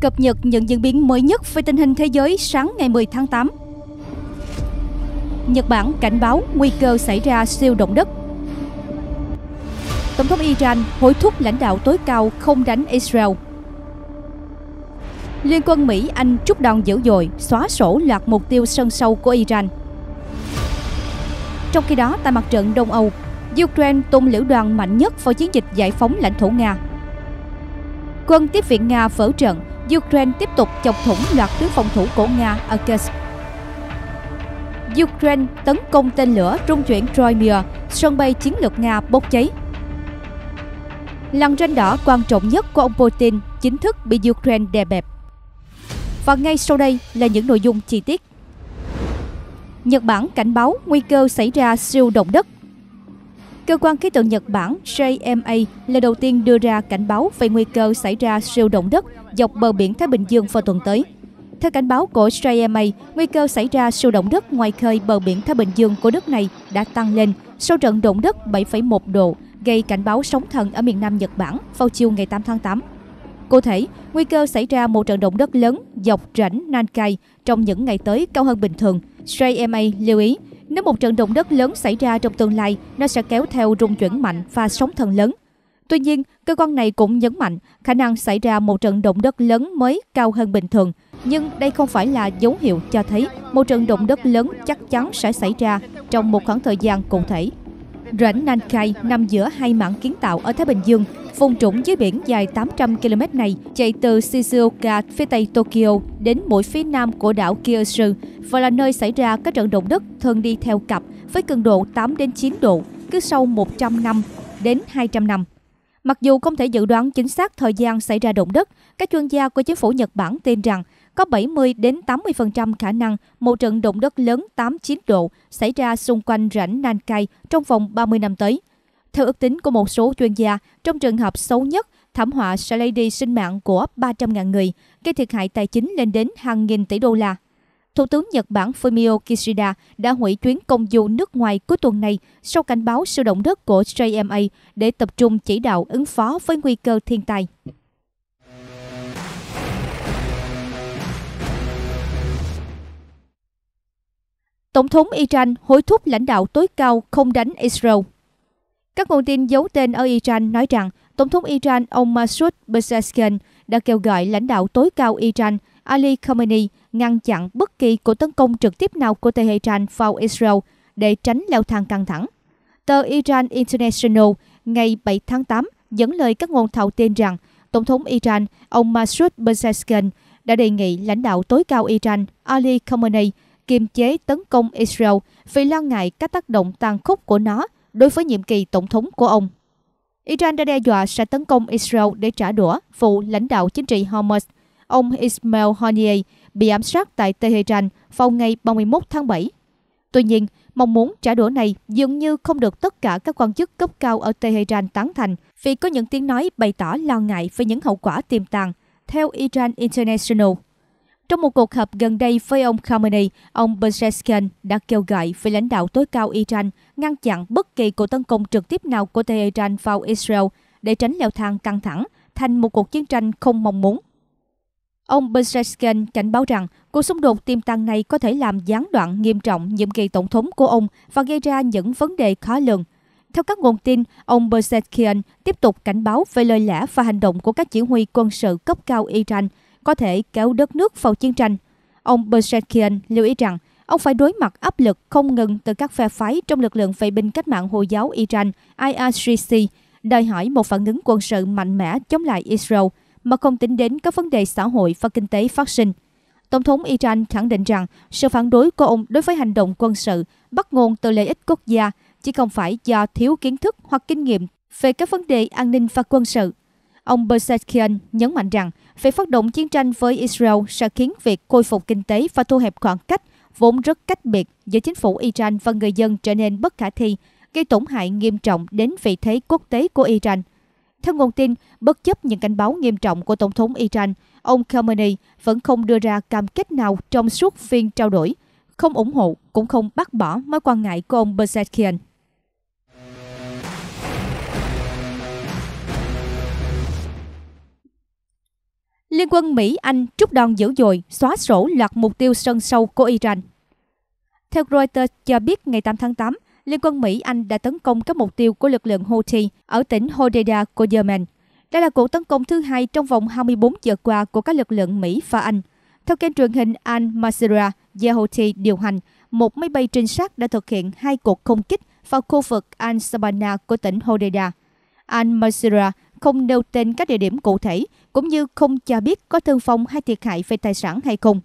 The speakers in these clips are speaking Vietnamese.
cập nhật những diễn biến mới nhất về tình hình thế giới sáng ngày 10 tháng 8. Nhật Bản cảnh báo nguy cơ xảy ra siêu động đất. Tổng thống Iran hối thúc lãnh đạo tối cao không đánh Israel. Liên quân Mỹ-Anh trút đòn dữ dội, xóa sổ loạt mục tiêu sân sâu của Iran. Trong khi đó, tại mặt trận Đông Âu, Ukraine tung lữ đoàn mạnh nhất vào chiến dịch giải phóng lãnh thổ Nga. Quân tiếp viện Nga vỡ trận Ukraine tiếp tục chọc thủng loạt tuyến phòng thủ của Nga ở Kursk. Ukraine tấn công tên lửa trung chuyển Troimir, sân bay chiến lược Nga bốc cháy. Lần ranh đỏ quan trọng nhất của ông Putin chính thức bị Ukraine đè bẹp. Và ngay sau đây là những nội dung chi tiết. Nhật Bản cảnh báo nguy cơ xảy ra siêu động đất Cơ quan khí tượng Nhật Bản JMA là đầu tiên đưa ra cảnh báo về nguy cơ xảy ra siêu động đất dọc bờ biển Thái Bình Dương vào tuần tới. Theo cảnh báo của JMA, nguy cơ xảy ra siêu động đất ngoài khơi bờ biển Thái Bình Dương của nước này đã tăng lên sau trận động đất 7,1 độ gây cảnh báo sóng thần ở miền Nam Nhật Bản vào chiều ngày 8 tháng 8. Cụ thể, nguy cơ xảy ra một trận động đất lớn dọc rãnh Nankai trong những ngày tới cao hơn bình thường. JMA lưu ý, nếu một trận động đất lớn xảy ra trong tương lai, nó sẽ kéo theo rung chuyển mạnh và sóng thần lớn. Tuy nhiên, cơ quan này cũng nhấn mạnh khả năng xảy ra một trận động đất lớn mới cao hơn bình thường, nhưng đây không phải là dấu hiệu cho thấy một trận động đất lớn chắc chắn sẽ xảy ra trong một khoảng thời gian cụ thể. Rãnh Nankai nằm giữa hai mảng kiến tạo ở Thái Bình Dương. Vùng trũng dưới biển dài 800 km này chạy từ Shizuoka phía tây Tokyo đến mỗi phía nam của đảo Kyushu và là nơi xảy ra các trận động đất thường đi theo cặp với cường độ 8 đến 9 độ cứ sau 100 năm đến 200 năm. Mặc dù không thể dự đoán chính xác thời gian xảy ra động đất, các chuyên gia của chính phủ Nhật Bản tin rằng có 70 đến 80% khả năng một trận động đất lớn 8-9 độ xảy ra xung quanh rãnh Nankai trong vòng 30 năm tới. Theo ước tính của một số chuyên gia, trong trường hợp xấu nhất, thảm họa sẽ lấy đi sinh mạng của 300.000 người, gây thiệt hại tài chính lên đến hàng nghìn tỷ đô la. Thủ tướng Nhật Bản Fumio Kishida đã hủy chuyến công du nước ngoài cuối tuần này sau cảnh báo siêu động đất của JMA để tập trung chỉ đạo ứng phó với nguy cơ thiên tai. Tổng thống Iran hối thúc lãnh đạo tối cao không đánh Israel. Các nguồn tin giấu tên ở Iran nói rằng Tổng thống Iran ông Masoud Pezeshkian đã kêu gọi lãnh đạo tối cao Iran Ali Khamenei ngăn chặn bất kỳ cuộc tấn công trực tiếp nào của Tehran vào Israel để tránh leo thang căng thẳng. Tờ Iran International ngày 7 tháng 8 dẫn lời các nguồn thạo tin rằng Tổng thống Iran ông Masoud Pezeshkian đã đề nghị lãnh đạo tối cao Iran Ali Khamenei kiềm chế tấn công Israel vì lo ngại các tác động tàn khốc của nó đối với nhiệm kỳ tổng thống của ông. Iran đã đe dọa sẽ tấn công Israel để trả đũa vụ lãnh đạo chính trị Hamas. Ông Ismail Haniyeh bị ám sát tại Tehran vào ngày 31 tháng 7. Tuy nhiên, mong muốn trả đũa này dường như không được tất cả các quan chức cấp cao ở Tehran tán thành vì có những tiếng nói bày tỏ lo ngại về những hậu quả tiềm tàng, theo Iran International. Trong một cuộc họp gần đây với ông Khamenei, ông Bezeskin đã kêu gọi với lãnh đạo tối cao Iran ngăn chặn bất kỳ cuộc tấn công trực tiếp nào của Tehran vào Israel để tránh leo thang căng thẳng thành một cuộc chiến tranh không mong muốn. Ông Bezeskin cảnh báo rằng cuộc xung đột tiềm tàng này có thể làm gián đoạn nghiêm trọng nhiệm kỳ tổng thống của ông và gây ra những vấn đề khó lường. Theo các nguồn tin, ông Bezeskin tiếp tục cảnh báo về lời lẽ và hành động của các chỉ huy quân sự cấp cao Iran – có thể kéo đất nước vào chiến tranh. Ông Berserkian lưu ý rằng ông phải đối mặt áp lực không ngừng từ các phe phái trong lực lượng vệ binh cách mạng Hồi giáo Iran IRGC, đòi hỏi một phản ứng quân sự mạnh mẽ chống lại Israel mà không tính đến các vấn đề xã hội và kinh tế phát sinh. Tổng thống Iran khẳng định rằng sự phản đối của ông đối với hành động quân sự bắt nguồn từ lợi ích quốc gia, chứ không phải do thiếu kiến thức hoặc kinh nghiệm về các vấn đề an ninh và quân sự. Ông Bersatkian nhấn mạnh rằng việc phát động chiến tranh với Israel sẽ khiến việc khôi phục kinh tế và thu hẹp khoảng cách vốn rất cách biệt giữa chính phủ Iran và người dân trở nên bất khả thi, gây tổn hại nghiêm trọng đến vị thế quốc tế của Iran. Theo nguồn tin, bất chấp những cảnh báo nghiêm trọng của Tổng thống Iran, ông Khamenei vẫn không đưa ra cam kết nào trong suốt phiên trao đổi, không ủng hộ cũng không bác bỏ mối quan ngại của ông Bersatkian. Liên quân Mỹ-Anh trút đòn dữ dội, xóa sổ loạt mục tiêu sân sâu của Iran. Theo Reuters cho biết ngày 8 tháng 8, Liên quân Mỹ-Anh đã tấn công các mục tiêu của lực lượng Houthi ở tỉnh Hodeida của Yemen. Đây là cuộc tấn công thứ hai trong vòng 24 giờ qua của các lực lượng Mỹ và Anh. Theo kênh truyền hình Al Masira, do Houthi điều hành, một máy bay trinh sát đã thực hiện hai cuộc không kích vào khu vực Al Sabana của tỉnh Hodeida. Al Masira không nêu tên các địa điểm cụ thể cũng như không cho biết có thương vong hay thiệt hại về tài sản hay không.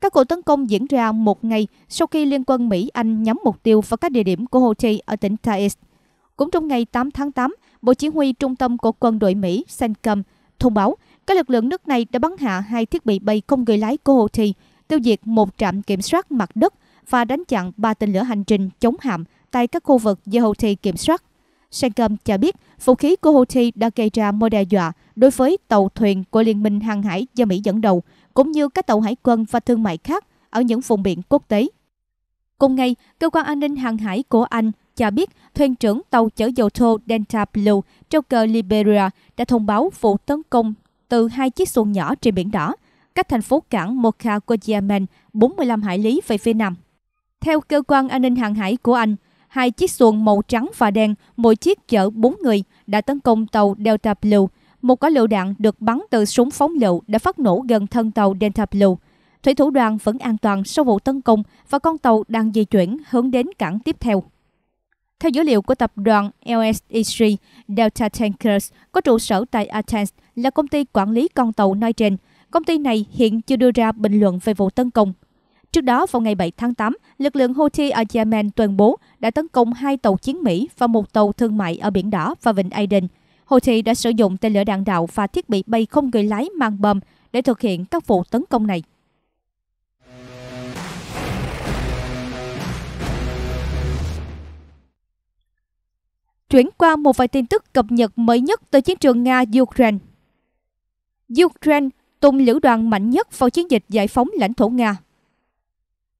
Các cuộc tấn công diễn ra một ngày sau khi Liên quân Mỹ-Anh nhắm mục tiêu vào các địa điểm của Houthi ở tỉnh Taiz. Cũng trong ngày 8 tháng 8, Bộ Chỉ huy Trung tâm của quân đội Mỹ CENTCOM thông báo các lực lượng nước này đã bắn hạ hai thiết bị bay không người lái của Houthi, tiêu diệt một trạm kiểm soát mặt đất và đánh chặn ba tên lửa hành trình chống hạm tại các khu vực do Houthi kiểm soát. Shankom cho biết vũ khí của Houthi đã gây ra mối đe dọa đối với tàu thuyền của Liên minh hàng hải do Mỹ dẫn đầu, cũng như các tàu hải quân và thương mại khác ở những vùng biển quốc tế. Cùng ngày, cơ quan an ninh hàng hải của Anh cho biết thuyền trưởng tàu chở dầu thô Delta Blue treo cờ Liberia đã thông báo vụ tấn công từ hai chiếc xuồng nhỏ trên biển đỏ, cách thành phố cảng Mocha của Yemen 45 hải lý về phía nam. Theo cơ quan an ninh hàng hải của Anh, hai chiếc xuồng màu trắng và đen, mỗi chiếc chở 4 người, đã tấn công tàu Delta Blue. Một quả lựu đạn được bắn từ súng phóng lựu đã phát nổ gần thân tàu Delta Blue. Thủy thủ đoàn vẫn an toàn sau vụ tấn công và con tàu đang di chuyển hướng đến cảng tiếp theo. Theo dữ liệu của tập đoàn LSEG, Delta Tankers có trụ sở tại Athens là công ty quản lý con tàu nói trên. Công ty này hiện chưa đưa ra bình luận về vụ tấn công. Trước đó, vào ngày 7 tháng 8, lực lượng Houthi ở Yemen tuyên bố đã tấn công hai tàu chiến Mỹ và một tàu thương mại ở Biển Đỏ và Vịnh Aden. Houthi đã sử dụng tên lửa đạn đạo và thiết bị bay không người lái mang bom để thực hiện các vụ tấn công này. Chuyển qua một vài tin tức cập nhật mới nhất từ chiến trường Nga-Ukraine. Ukraine tung lữ đoàn mạnh nhất vào chiến dịch giải phóng lãnh thổ Nga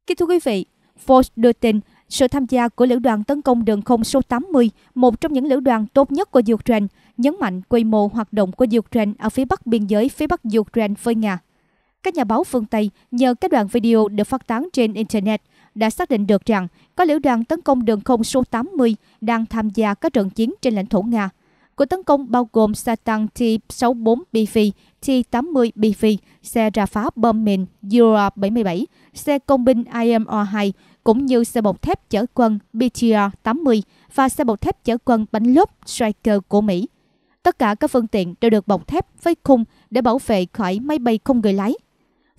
Kính thưa quý vị, Forbes đưa tin sự tham gia của lữ đoàn tấn công đường không số 80, một trong những lữ đoàn tốt nhất của Ukraine, nhấn mạnh quy mô hoạt động của Ukraine ở phía bắc biên giới phía bắc Ukraine với Nga. Các nhà báo phương Tây nhờ các đoạn video được phát tán trên Internet đã xác định được rằng có lữ đoàn tấn công đường không số 80 đang tham gia các trận chiến trên lãnh thổ Nga. Cuộc tấn công bao gồm Satan T-64BV T-80 bv xe ra phá bom mìn Euro 77, xe công binh IMR-2 cũng như xe bọc thép chở quân BTR-80 và xe bọc thép chở quân bánh lốp Striker của Mỹ. Tất cả các phương tiện đều được bọc thép với khung để bảo vệ khỏi máy bay không người lái.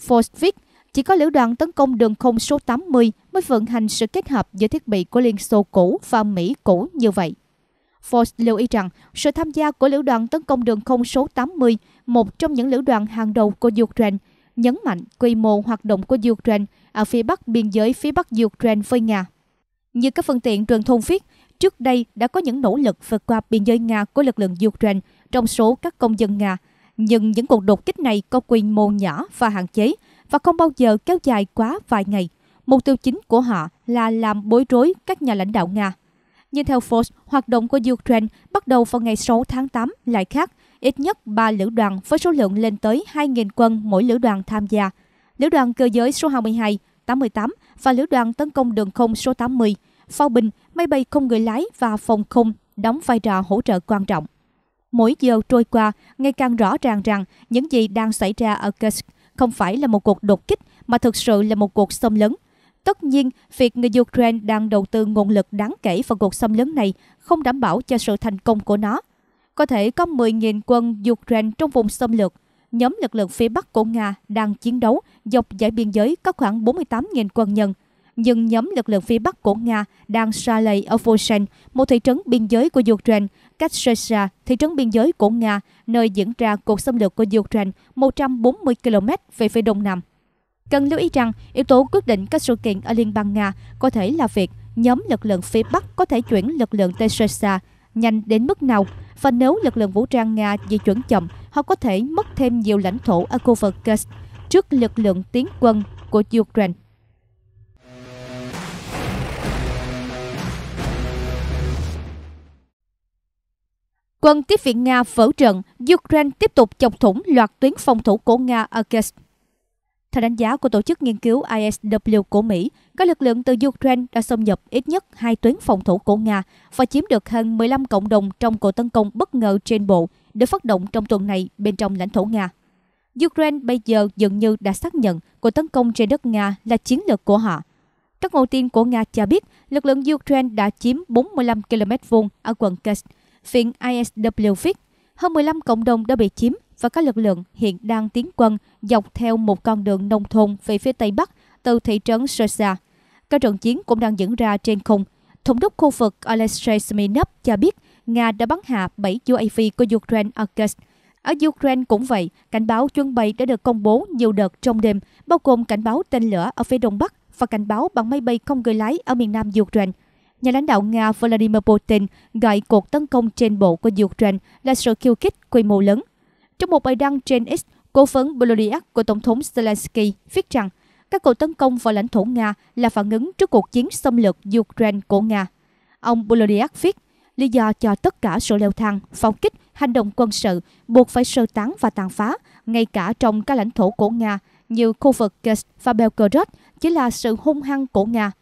Forsvik chỉ có lữ đoàn tấn công đường không số 80 mới vận hành sự kết hợp giữa thiết bị của Liên Xô cũ và Mỹ cũ như vậy. Forbes lưu ý rằng sự tham gia của lữ đoàn tấn công đường không số 80, một trong những lữ đoàn hàng đầu của Ukraine, nhấn mạnh quy mô hoạt động của Ukraine ở phía bắc biên giới phía bắc Ukraine với Nga. Như các phương tiện truyền thông viết, trước đây đã có những nỗ lực vượt qua biên giới Nga của lực lượng Ukraine trong số các công dân Nga, nhưng những cuộc đột kích này có quy mô nhỏ và hạn chế và không bao giờ kéo dài quá vài ngày. Mục tiêu chính của họ là làm bối rối các nhà lãnh đạo Nga như theo Forbes, hoạt động của Ukraine bắt đầu vào ngày 6 tháng 8 lại khác, ít nhất 3 lữ đoàn với số lượng lên tới 2.000 quân mỗi lữ đoàn tham gia. Lữ đoàn cơ giới số 22, 88 và lữ đoàn tấn công đường không số 80, pháo binh, máy bay không người lái và phòng không đóng vai trò hỗ trợ quan trọng. Mỗi giờ trôi qua, ngày càng rõ ràng rằng những gì đang xảy ra ở Kursk không phải là một cuộc đột kích mà thực sự là một cuộc xâm lấn – Tất nhiên, việc người Ukraine đang đầu tư nguồn lực đáng kể vào cuộc xâm lấn này không đảm bảo cho sự thành công của nó. Có thể có 10.000 quân Ukraine trong vùng xâm lược. Nhóm lực lượng phía Bắc của Nga đang chiến đấu dọc giải biên giới có khoảng 48.000 quân nhân. Nhưng nhóm lực lượng phía Bắc của Nga đang xa lầy ở Volshen, một thị trấn biên giới của Ukraine, cách Shesha, thị trấn biên giới của Nga, nơi diễn ra cuộc xâm lược của Ukraine 140 km về phía đông nam. Cần lưu ý rằng, yếu tố quyết định các sự kiện ở Liên bang Nga có thể là việc nhóm lực lượng phía Bắc có thể chuyển lực lượng Teshesa nhanh đến mức nào, và nếu lực lượng vũ trang Nga di chuyển chậm, họ có thể mất thêm nhiều lãnh thổ ở khu vực Kursk trước lực lượng tiến quân của Ukraine. Quân tiếp viện Nga vỡ trận, Ukraine tiếp tục chọc thủng loạt tuyến phòng thủ của Nga ở Kursk. Theo đánh giá của tổ chức nghiên cứu ISW của Mỹ, các lực lượng từ Ukraine đã xâm nhập ít nhất hai tuyến phòng thủ của Nga và chiếm được hơn 15 cộng đồng trong cuộc tấn công bất ngờ trên bộ được phát động trong tuần này bên trong lãnh thổ Nga. Ukraine bây giờ dường như đã xác nhận cuộc tấn công trên đất Nga là chiến lược của họ. Các nguồn tin của Nga cho biết lực lượng Ukraine đã chiếm 45 km vuông ở quận Kursk. Viện ISW viết hơn 15 cộng đồng đã bị chiếm và các lực lượng hiện đang tiến quân dọc theo một con đường nông thôn về phía Tây Bắc từ thị trấn Sersa. Các trận chiến cũng đang diễn ra trên không. Thống đốc khu vực Alexei Smirnov cho biết Nga đã bắn hạ 7 UAV của Ukraine ở Kursk. Ở Ukraine cũng vậy, cảnh báo chuyến bay đã được công bố nhiều đợt trong đêm, bao gồm cảnh báo tên lửa ở phía đông bắc và cảnh báo bằng máy bay không người lái ở miền nam Ukraine nhà lãnh đạo Nga Vladimir Putin gọi cuộc tấn công trên bộ của Ukraine là sự khiêu khích quy mô lớn. Trong một bài đăng trên X, cố vấn Bolodiak của Tổng thống Zelensky viết rằng các cuộc tấn công vào lãnh thổ Nga là phản ứng trước cuộc chiến xâm lược Ukraine của Nga. Ông Bolodiak viết, lý do cho tất cả sự leo thang, phong kích, hành động quân sự buộc phải sơ tán và tàn phá, ngay cả trong các lãnh thổ của Nga như khu vực Kursk và Belgorod chỉ là sự hung hăng của Nga –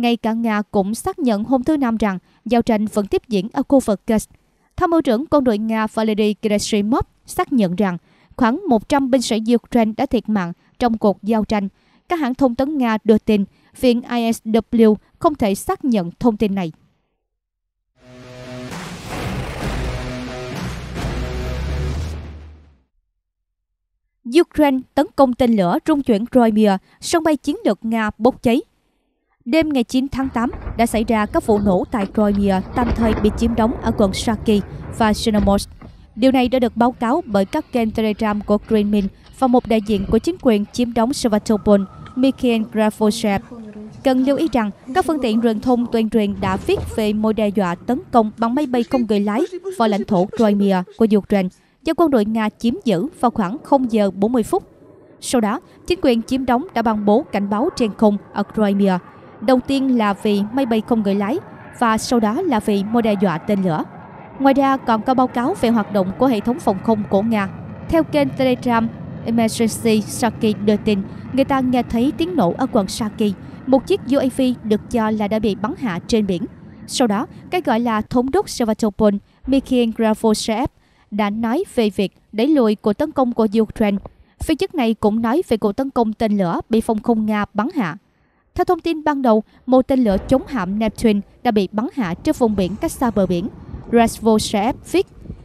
ngay cả Nga cũng xác nhận hôm thứ Năm rằng giao tranh vẫn tiếp diễn ở khu vực Kursk. Tham mưu trưởng quân đội Nga Valery Gerasimov xác nhận rằng khoảng 100 binh sĩ Ukraine đã thiệt mạng trong cuộc giao tranh. Các hãng thông tấn Nga đưa tin viện ISW không thể xác nhận thông tin này. Ukraine tấn công tên lửa trung chuyển Crimea, sân bay chiến lược Nga bốc cháy. Đêm ngày 9 tháng 8 đã xảy ra các vụ nổ tại Crimea tạm thời bị chiếm đóng ở quận Saki và Chernomorsk. Điều này đã được báo cáo bởi các kênh Telegram của Kremlin và một đại diện của chính quyền chiếm đóng Sevastopol, Mikhail Grafoshev. Cần lưu ý rằng, các phương tiện truyền thông tuyên truyền đã viết về mối đe dọa tấn công bằng máy bay không người lái vào lãnh thổ Crimea của Ukraine do quân đội Nga chiếm giữ vào khoảng 0 giờ 40 phút. Sau đó, chính quyền chiếm đóng đã ban bố cảnh báo trên không ở Crimea Đầu tiên là vì máy bay không người lái và sau đó là vì mối đe dọa tên lửa. Ngoài ra còn có báo cáo về hoạt động của hệ thống phòng không của Nga. Theo kênh Telegram Emergency Saki đưa tin, người ta nghe thấy tiếng nổ ở quận Saki, một chiếc UAV được cho là đã bị bắn hạ trên biển. Sau đó, cái gọi là thống đốc Sevastopol Mikhail Grafosev đã nói về việc đẩy lùi cuộc tấn công của Ukraine. Phía chức này cũng nói về cuộc tấn công tên lửa bị phòng không Nga bắn hạ theo thông tin ban đầu, một tên lửa chống hạm Neptune đã bị bắn hạ trước vùng biển cách xa bờ biển Rasvosefik.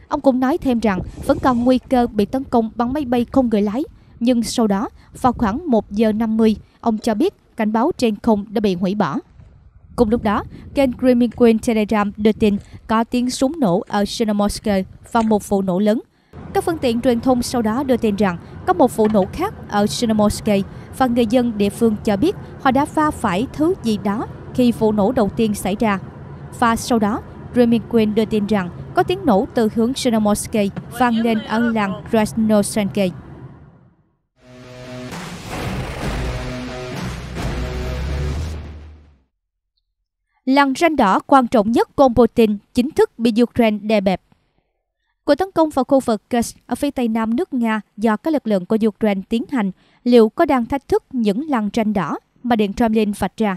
Ông cũng nói thêm rằng vẫn còn nguy cơ bị tấn công bằng máy bay không người lái. Nhưng sau đó, vào khoảng 1 giờ 50, ông cho biết cảnh báo trên không đã bị hủy bỏ. Cùng lúc đó, kênh Crimean Queen Telegram đưa tin có tiếng súng nổ ở Chernomorsk và một vụ nổ lớn. Các phương tiện truyền thông sau đó đưa tin rằng có một phụ nữ khác ở Shinamosky và người dân địa phương cho biết họ đã va phải thứ gì đó khi vụ nổ đầu tiên xảy ra. Và sau đó, Remy Quinn đưa tin rằng có tiếng nổ từ hướng Shinamosky vang lên ở làng Krasnosenke. Làng ranh đỏ quan trọng nhất của ông Putin chính thức bị Ukraine đè bẹp. Cuộc tấn công vào khu vực Kursk ở phía tây nam nước Nga do các lực lượng của Ukraine tiến hành liệu có đang thách thức những lằn tranh đỏ mà Điện Kremlin vạch ra?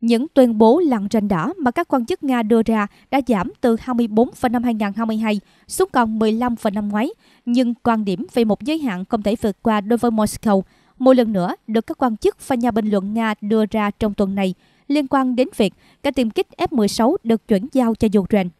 Những tuyên bố lằn tranh đỏ mà các quan chức Nga đưa ra đã giảm từ 24 vào năm 2022 xuống còn 15 vào năm ngoái, nhưng quan điểm về một giới hạn không thể vượt qua đối với Moscow một lần nữa được các quan chức và nhà bình luận Nga đưa ra trong tuần này liên quan đến việc các tiêm kích F-16 được chuyển giao cho Ukraine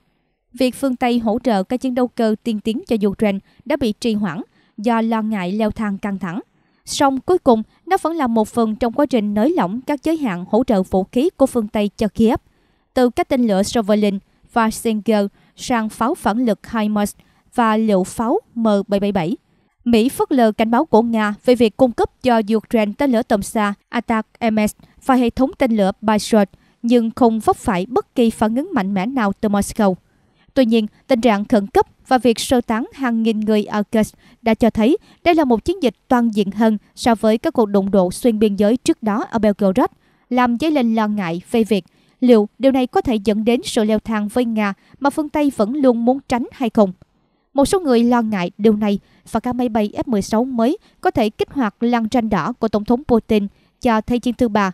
việc phương Tây hỗ trợ các chiến đấu cơ tiên tiến cho Ukraine đã bị trì hoãn do lo ngại leo thang căng thẳng. Song cuối cùng, nó vẫn là một phần trong quá trình nới lỏng các giới hạn hỗ trợ vũ khí của phương Tây cho Kiev, từ các tên lửa Javelin và Stinger sang pháo phản lực HIMARS và liệu pháo M777. Mỹ phớt lờ cảnh báo của Nga về việc cung cấp cho Ukraine tên lửa tầm xa MS và hệ thống tên lửa Patriot, nhưng không vấp phải bất kỳ phản ứng mạnh mẽ nào từ Moscow. Tuy nhiên, tình trạng khẩn cấp và việc sơ tán hàng nghìn người ở Kursk đã cho thấy đây là một chiến dịch toàn diện hơn so với các cuộc đụng độ xuyên biên giới trước đó ở Belgorod, làm dấy lên lo ngại về việc liệu điều này có thể dẫn đến sự leo thang với Nga mà phương Tây vẫn luôn muốn tránh hay không. Một số người lo ngại điều này và các máy bay F-16 mới có thể kích hoạt làn tranh đỏ của Tổng thống Putin cho Thế chiến thứ ba.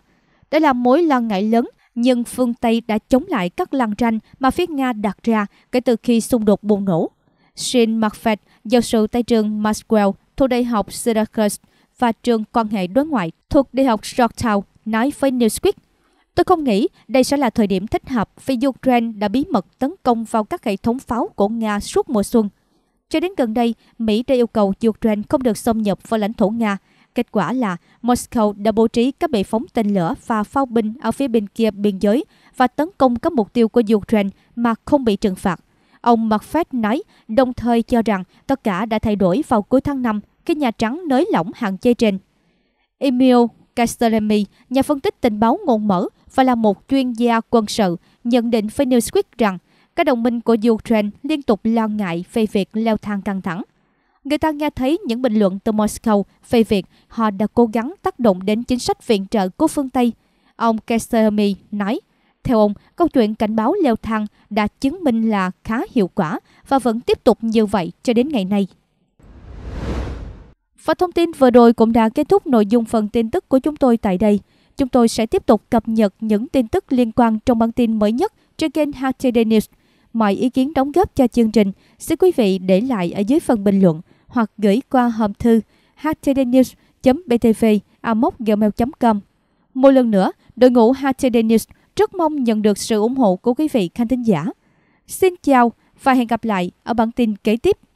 Đây là mối lo ngại lớn nhưng phương Tây đã chống lại các lăng tranh mà phía Nga đặt ra kể từ khi xung đột bùng nổ. Shin Macfet, giáo sư tại trường Maxwell thuộc Đại học Syracuse và trường quan hệ đối ngoại thuộc Đại học Georgetown nói với Newsweek Tôi không nghĩ đây sẽ là thời điểm thích hợp vì Ukraine đã bí mật tấn công vào các hệ thống pháo của Nga suốt mùa xuân. Cho đến gần đây, Mỹ đã yêu cầu Ukraine không được xâm nhập vào lãnh thổ Nga – Kết quả là Moscow đã bố trí các bệ phóng tên lửa và pháo binh ở phía bên kia biên giới và tấn công các mục tiêu của Ukraine mà không bị trừng phạt. Ông Macfed nói, đồng thời cho rằng tất cả đã thay đổi vào cuối tháng 5 khi Nhà Trắng nới lỏng hạn chế trên. Emil Castellami, nhà phân tích tình báo ngôn mở và là một chuyên gia quân sự, nhận định với Newsweek rằng các đồng minh của Ukraine liên tục lo ngại về việc leo thang căng thẳng người ta nghe thấy những bình luận từ Moscow về việc họ đã cố gắng tác động đến chính sách viện trợ của phương Tây. Ông Kestermi nói, theo ông, câu chuyện cảnh báo leo thang đã chứng minh là khá hiệu quả và vẫn tiếp tục như vậy cho đến ngày nay. Và thông tin vừa rồi cũng đã kết thúc nội dung phần tin tức của chúng tôi tại đây. Chúng tôi sẽ tiếp tục cập nhật những tin tức liên quan trong bản tin mới nhất trên kênh HTD News. Mọi ý kiến đóng góp cho chương trình, xin quý vị để lại ở dưới phần bình luận hoặc gửi qua hòm thư htdnews.btv com Một lần nữa, đội ngũ HTD rất mong nhận được sự ủng hộ của quý vị khán thính giả. Xin chào và hẹn gặp lại ở bản tin kế tiếp.